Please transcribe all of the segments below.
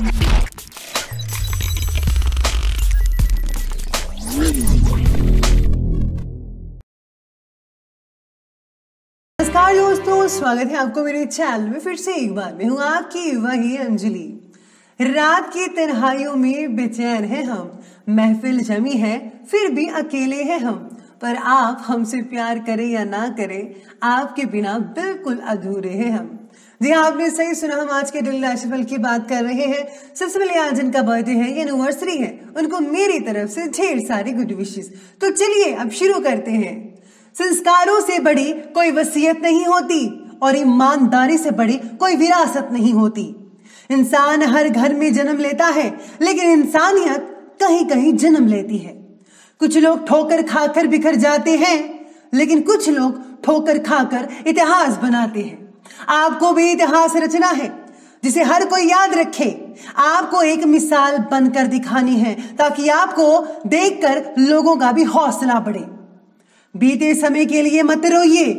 नमस्कार दोस्तों स्वागत है आपको मेरे चैनल में फिर से एक बार मैं हूँ आपकी वही अंजलि रात की तन्हाइयों में बेचैन है हम महफिल जमी है फिर भी अकेले हैं हम पर आप हमसे प्यार करें या ना करें आपके बिना बिल्कुल अधूरे हैं हम जी हाँ आपने सही सुना हम आज के दिल राशिफल की बात कर रहे हैं सबसे पहले आज इनका बर्थडे है एनिवर्सरी है उनको मेरी तरफ से ढेर सारी गुड विशेष तो चलिए अब शुरू करते हैं संस्कारों से बड़ी कोई वसीयत नहीं होती और ईमानदारी से बड़ी कोई विरासत नहीं होती इंसान हर घर में जन्म लेता है लेकिन इंसानियत कहीं कहीं जन्म लेती है कुछ लोग ठोकर खाकर बिखर जाते हैं लेकिन कुछ लोग ठोकर खाकर इतिहास बनाते हैं आपको भी इतिहास रचना है जिसे हर कोई याद रखे आपको एक मिसाल बनकर दिखानी है ताकि आपको देखकर लोगों का भी हौसला बढ़े बीते समय के लिए मत रोइए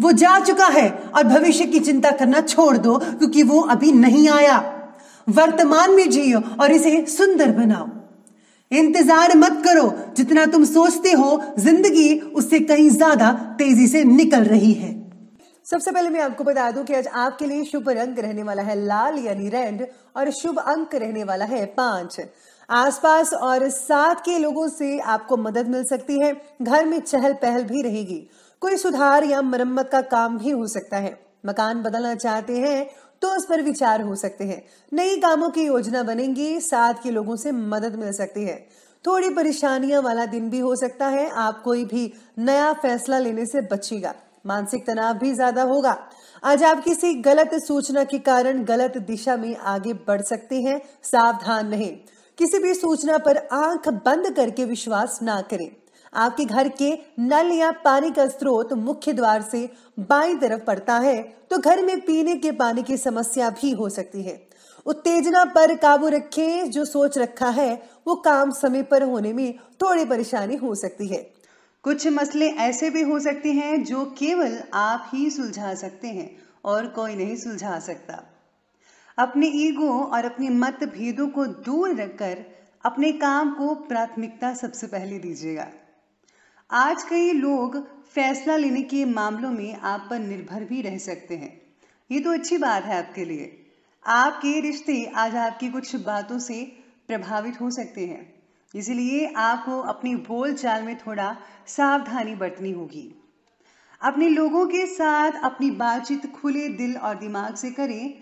वो जा चुका है और भविष्य की चिंता करना छोड़ दो क्योंकि वो अभी नहीं आया वर्तमान में जियो और इसे सुंदर बनाओ इंतजार मत करो जितना तुम सोचते हो जिंदगी उससे कहीं ज्यादा तेजी से निकल रही है सबसे पहले मैं आपको बता दूं कि आज आपके लिए शुभ रंग रहने वाला है लाल यानी रेड और शुभ अंक रहने वाला है पांच आसपास और साथ के लोगों से आपको मदद मिल सकती है घर में चहल पहल भी रहेगी कोई सुधार या मरम्मत का काम भी हो सकता है मकान बदलना चाहते हैं तो उस पर विचार हो सकते हैं नई कामों की योजना बनेगी साथ के लोगों से मदद मिल सकती है थोड़ी परेशानियां वाला दिन भी हो सकता है आप कोई भी नया फैसला लेने से बचेगा मानसिक तनाव भी ज्यादा होगा आज आप किसी गलत सूचना के कारण गलत दिशा में आगे बढ़ सकते हैं सावधान रहें किसी भी सूचना पर आंख बंद करके विश्वास ना करें आपके घर के नल या पानी का स्रोत मुख्य द्वार से बाई तरफ पड़ता है तो घर में पीने के पानी की समस्या भी हो सकती है उत्तेजना पर काबू रखें जो सोच रखा है वो काम समय पर होने में थोड़ी परेशानी हो सकती है कुछ मसले ऐसे भी हो सकते हैं जो केवल आप ही सुलझा सकते हैं और कोई नहीं सुलझा सकता अपने ईगो और अपने मतभेदों को दूर रखकर अपने काम को प्राथमिकता सबसे पहले दीजिएगा आज कई लोग फैसला लेने के मामलों में आप पर निर्भर भी रह सकते हैं ये तो अच्छी बात है आपके लिए आपके रिश्ते आज आपकी कुछ बातों से प्रभावित हो सकते हैं इसलिए आपको अपनी बोल चाल में थोड़ा सावधानी बरतनी होगी अपने लोगों के साथ अपनी बातचीत खुले दिल और दिमाग से करें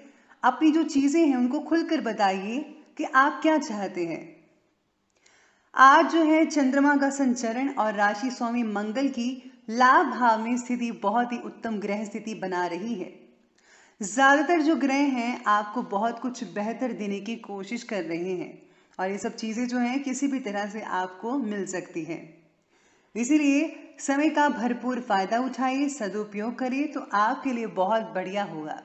अपनी जो चीज़ें हैं उनको खुलकर बताइए कि आप क्या चाहते हैं आज जो है चंद्रमा का संचरण और राशि स्वामी मंगल की लाभ भाव में स्थिति बहुत ही उत्तम ग्रह स्थिति बना रही है ज़्यादातर जो ग्रह हैं आपको बहुत कुछ बेहतर देने की कोशिश कर रहे हैं और ये सब चीज़ें जो हैं किसी भी तरह से आपको मिल सकती है इसीलिए समय का भरपूर फायदा उठाइए सदुपयोग करिए तो आपके लिए बहुत बढ़िया होगा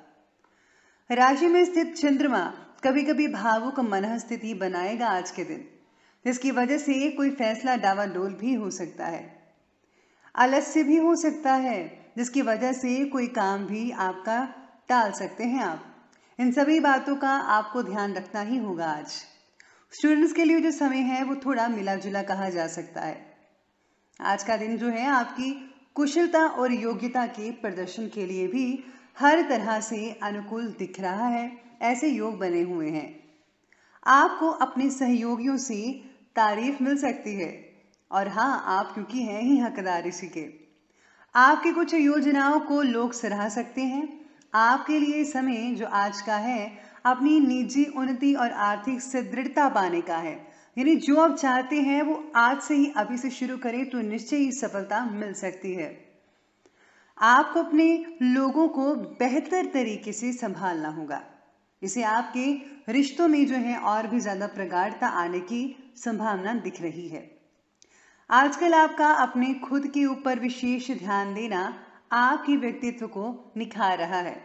राशि में स्थित चंद्रमा कभी कभी भावुक मन स्थिति बनाएगा आज के दिन जिसकी वजह से कोई फैसला डावाडोल भी हो सकता है आलस्य भी हो सकता है जिसकी वजह से कोई काम भी आपका टाल सकते हैं आप इन सभी बातों का आपको ध्यान रखना ही होगा आज स्टूडेंट्स के लिए जो समय है वो थोड़ा मिला जुला कहा जा सकता है आज का दिन जो है आपकी कुशलता और योग्यता के प्रदर्शन के लिए भी हर तरह से अनुकूल दिख रहा है ऐसे योग बने हुए हैं आपको अपने सहयोगियों से तारीफ मिल सकती है और हाँ आप क्योंकि हैं ही हकदार इसी के आपकी कुछ योजनाओं को लोग सराह सकते हैं आपके लिए समय जो आज का है अपनी निजी उन्नति और आर्थिक सुदृढ़ता पाने का है यानी जो आप चाहते हैं वो आज से ही अभी से शुरू करें तो निश्चय ही सफलता मिल सकती है आपको अपने लोगों को बेहतर तरीके से संभालना होगा इसे आपके रिश्तों में जो है और भी ज़्यादा प्रगाढ़ता आने की संभावना दिख रही है आजकल आपका अपने खुद के ऊपर विशेष ध्यान देना आपके व्यक्तित्व को निखार रहा है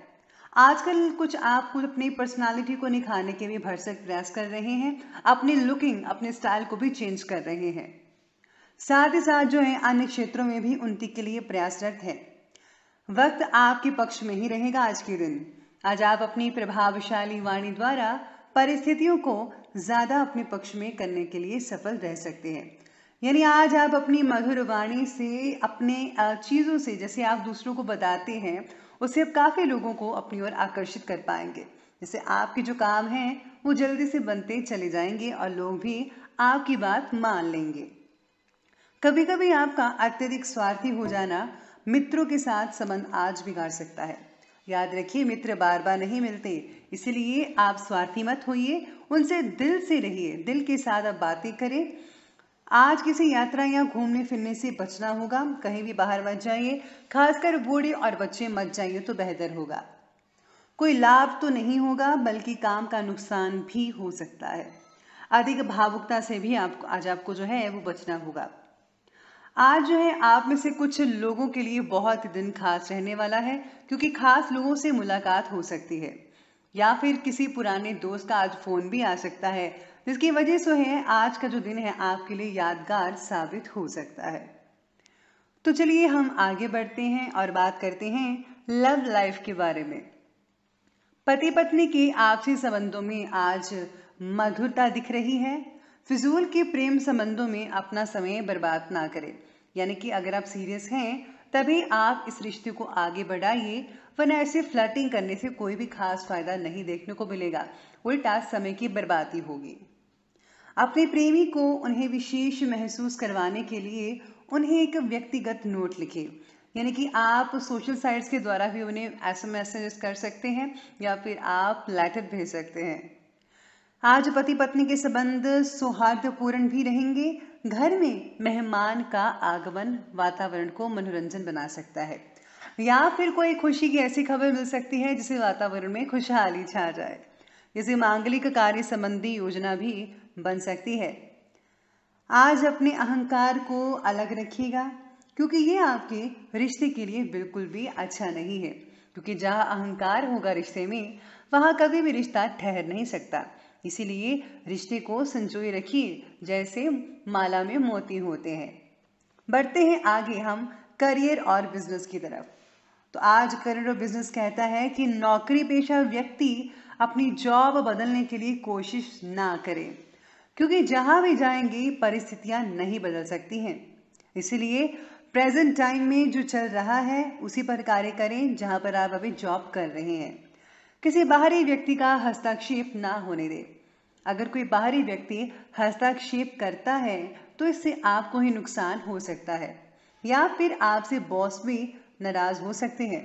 आजकल कुछ आप खुद अपनी पर्सनालिटी को निखारने के लिए भरसक प्रयास कर रहे हैं अपनी लुकिंग अपने स्टाइल को भी चेंज कर रहे हैं साथ ही साथ जो है अन्य क्षेत्रों में भी उन्नति के लिए प्रयासरत है वक्त आपके पक्ष में ही रहेगा आज के दिन आज आप अपनी प्रभावशाली वाणी द्वारा परिस्थितियों को ज्यादा अपने पक्ष में करने के लिए सफल रह सकते हैं यानी आज आप अपनी मधुर वाणी से अपने चीज़ों से जैसे आप दूसरों को बताते हैं उससे आप काफ़ी लोगों को अपनी ओर आकर्षित कर पाएंगे जैसे आपके जो काम हैं वो जल्दी से बनते चले जाएंगे और लोग भी आपकी बात मान लेंगे कभी कभी आपका अत्यधिक स्वार्थी हो जाना मित्रों के साथ संबंध आज बिगाड़ सकता है याद रखिए मित्र बार बार नहीं मिलते इसलिए आप स्वार्थी मत होइए उनसे दिल से रहिए दिल के साथ आप बातें करें आज किसी यात्रा या घूमने फिरने से बचना होगा कहीं भी बाहर मत जाइए खासकर बूढ़े और बच्चे मत जाइए तो बेहतर होगा कोई लाभ तो नहीं होगा बल्कि काम का नुकसान भी हो सकता है अधिक भावुकता से भी आपको आज आपको जो है वो बचना होगा आज जो है आप में से कुछ लोगों के लिए बहुत दिन खास रहने वाला है क्योंकि खास लोगों से मुलाकात हो सकती है या फिर किसी पुराने दोस्त का आज फोन भी आ सकता है जिसकी वजह से है आज का जो दिन है आपके लिए यादगार साबित हो सकता है तो चलिए हम आगे बढ़ते हैं और बात करते हैं लव लाइफ के बारे में पति पत्नी के आपसी संबंधों में आज मधुरता दिख रही है फिजूल के प्रेम संबंधों में अपना समय बर्बाद ना करें यानी कि अगर आप सीरियस हैं तभी आप इस रिश्ते को आगे बढ़ाइए वरना ऐसे फ्लर्टिंग करने से कोई भी खास फायदा नहीं देखने को मिलेगा उल्टा समय की बर्बादी होगी अपने प्रेमी को उन्हें विशेष महसूस करवाने के लिए उन्हें एक व्यक्तिगत नोट लिखे यानी कि आप सोशल साइट्स के द्वारा भी उन्हें ऐसे मैसेजेस कर सकते हैं या फिर आप लेटर भेज सकते हैं आज पति पत्नी के संबंध सौहार्दपूर्ण भी रहेंगे घर में मेहमान का आगमन वातावरण को मनोरंजन बना सकता है या फिर कोई खुशी की ऐसी खबर मिल सकती है जिसे वातावरण में खुशहाली छा जाए जैसे मांगलिक कार्य संबंधी योजना भी बन सकती है आज अपने अहंकार को अलग रखिएगा क्योंकि ये आपके रिश्ते के लिए बिल्कुल भी अच्छा नहीं है क्योंकि जहाँ अहंकार होगा रिश्ते में वहाँ कभी भी रिश्ता ठहर नहीं सकता इसीलिए रिश्ते को संजोए रखिए जैसे माला में मोती होते हैं बढ़ते हैं आगे हम करियर और बिजनेस की तरफ तो आज करियर और बिजनेस कहता है कि नौकरी पेशा व्यक्ति अपनी जॉब बदलने के लिए कोशिश ना करे क्योंकि जहां भी जाएंगे परिस्थितियां नहीं बदल सकती हैं इसलिए प्रेजेंट टाइम में जो चल रहा है उसी पर कार्य करें जहां पर आप अभी जॉब कर रहे हैं किसी बाहरी व्यक्ति का हस्तक्षेप ना होने दे अगर कोई बाहरी व्यक्ति हस्तक्षेप करता है तो इससे आपको ही नुकसान हो सकता है या फिर आपसे बॉस भी नाराज हो सकते हैं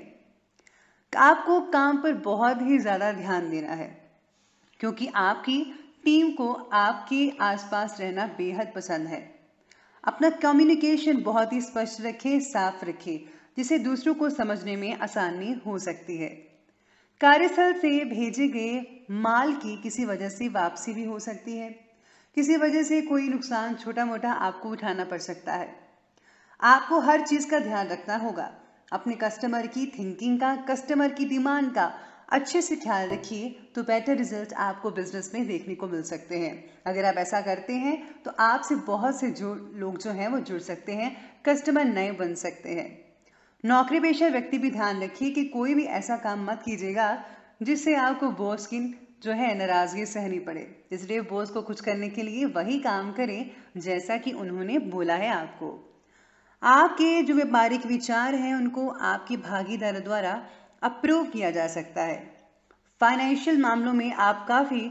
आपको काम पर बहुत ही ज़्यादा ध्यान देना है क्योंकि आपकी टीम को आपके आसपास रहना बेहद पसंद है अपना कम्युनिकेशन बहुत ही स्पष्ट रखें साफ रखें जिसे दूसरों को समझने में आसानी हो सकती है कार्यस्थल से भेजे गए माल की किसी वजह से वापसी भी हो सकती है किसी वजह से कोई नुकसान छोटा मोटा आपको उठाना पड़ सकता है आपको हर चीज़ का ध्यान रखना होगा अपने कस्टमर की थिंकिंग का कस्टमर की डिमांड का अच्छे से ख्याल रखिए तो बेटर रिजल्ट आपको बिजनेस में देखने को मिल सकते हैं अगर आप ऐसा करते हैं तो आपसे बहुत से जो लोग जो हैं वो जुड़ सकते हैं कस्टमर नए बन सकते हैं नौकरी पेशा व्यक्ति भी ध्यान रखिए कि कोई भी ऐसा काम मत कीजिएगा जिससे आपको बॉस की जो है नाराजगी सहनी पड़े इसलिए बॉस को कुछ करने के लिए वही काम करें जैसा कि उन्होंने बोला है आपको आपके जो व्यापारिक विचार हैं उनको आपकी भागीदार द्वारा अप्रूव किया जा सकता है फाइनेंशियल मामलों में आप काफ़ी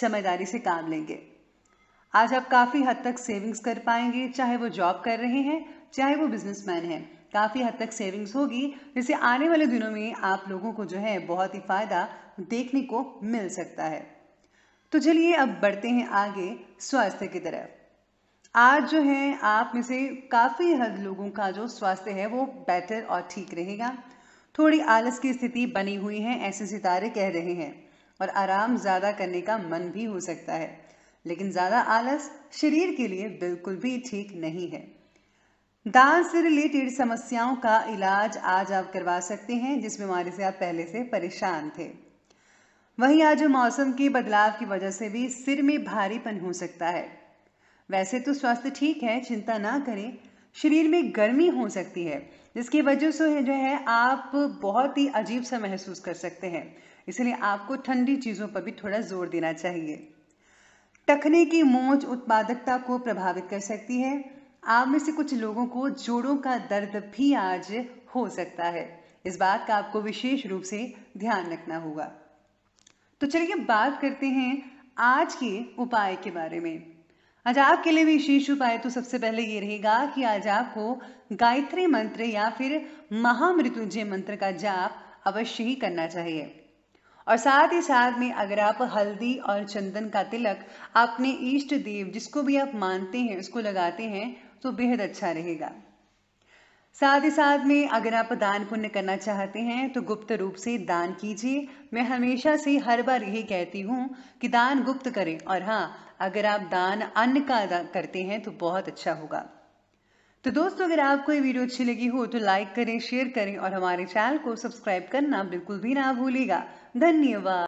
समझदारी से काम लेंगे आज आप काफ़ी हद तक सेविंग्स कर पाएंगे चाहे वो जॉब कर रहे हैं चाहे वो बिजनेसमैन हैं काफ़ी हद तक सेविंग्स होगी जिससे आने वाले दिनों में आप लोगों को जो है बहुत ही फ़ायदा देखने को मिल सकता है तो चलिए अब बढ़ते हैं आगे स्वास्थ्य की तरफ आज जो है आप में से काफ़ी हद लोगों का जो स्वास्थ्य है वो बेटर और ठीक रहेगा थोड़ी आलस की स्थिति बनी हुई है ऐसे सितारे कह रहे हैं और आराम ज़्यादा करने का मन भी हो सकता है लेकिन ज़्यादा आलस शरीर के लिए बिल्कुल भी ठीक नहीं है दांत से रिलेटेड समस्याओं का इलाज आज आप करवा सकते हैं जिस बीमारी से आप पहले से परेशान थे वहीं आज मौसम के बदलाव की वजह से भी सिर में भारीपन हो सकता है वैसे तो स्वास्थ्य ठीक है चिंता ना करें शरीर में गर्मी हो सकती है जिसकी वजह से जो है आप बहुत ही अजीब सा महसूस कर सकते हैं इसलिए आपको ठंडी चीज़ों पर भी थोड़ा जोर देना चाहिए टखने की मोच उत्पादकता को प्रभावित कर सकती है आप में से कुछ लोगों को जोड़ों का दर्द भी आज हो सकता है इस बात का आपको विशेष रूप से ध्यान रखना होगा तो चलिए बात करते हैं आज के उपाय के बारे में आज आपके लिए विशेष उपाय तो सबसे पहले ये रहेगा कि आज आपको गायत्री मंत्र या फिर महामृत्युंजय मंत्र का जाप अवश्य ही करना चाहिए और साथ ही साथ में अगर आप हल्दी और चंदन का तिलक अपने इष्ट देव जिसको भी आप मानते हैं उसको लगाते हैं तो बेहद अच्छा रहेगा साथ ही साथ में अगर आप दान पुण्य करना चाहते हैं तो गुप्त रूप से दान कीजिए मैं हमेशा से हर बार यही कहती हूँ कि दान गुप्त करें और हाँ अगर आप दान अन्न का दा करते हैं तो बहुत अच्छा होगा तो दोस्तों अगर आपको ये वीडियो अच्छी लगी हो तो लाइक करें शेयर करें और हमारे चैनल को सब्सक्राइब करना बिल्कुल भी ना भूलेगा धन्यवाद